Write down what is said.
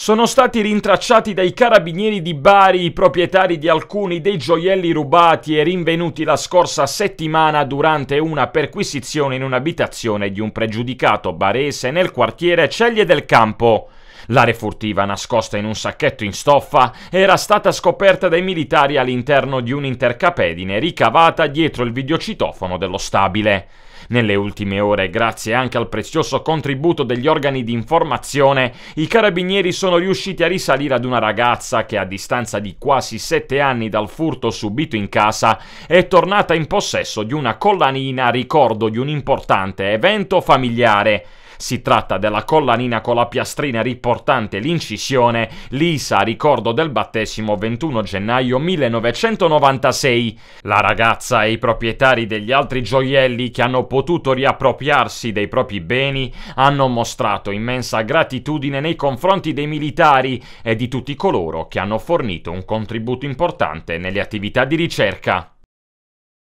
sono stati rintracciati dai carabinieri di Bari i proprietari di alcuni dei gioielli rubati e rinvenuti la scorsa settimana durante una perquisizione in un'abitazione di un pregiudicato barese nel quartiere Ceglie del Campo. L'area furtiva nascosta in un sacchetto in stoffa era stata scoperta dai militari all'interno di un'intercapedine ricavata dietro il videocitofono dello stabile. Nelle ultime ore, grazie anche al prezioso contributo degli organi di informazione, i carabinieri sono riusciti a risalire ad una ragazza che a distanza di quasi sette anni dal furto subito in casa è tornata in possesso di una collanina a ricordo di un importante evento familiare. Si tratta della collanina con la piastrina riposata importante l'incisione Lisa, ricordo del battesimo 21 gennaio 1996. La ragazza e i proprietari degli altri gioielli che hanno potuto riappropriarsi dei propri beni hanno mostrato immensa gratitudine nei confronti dei militari e di tutti coloro che hanno fornito un contributo importante nelle attività di ricerca.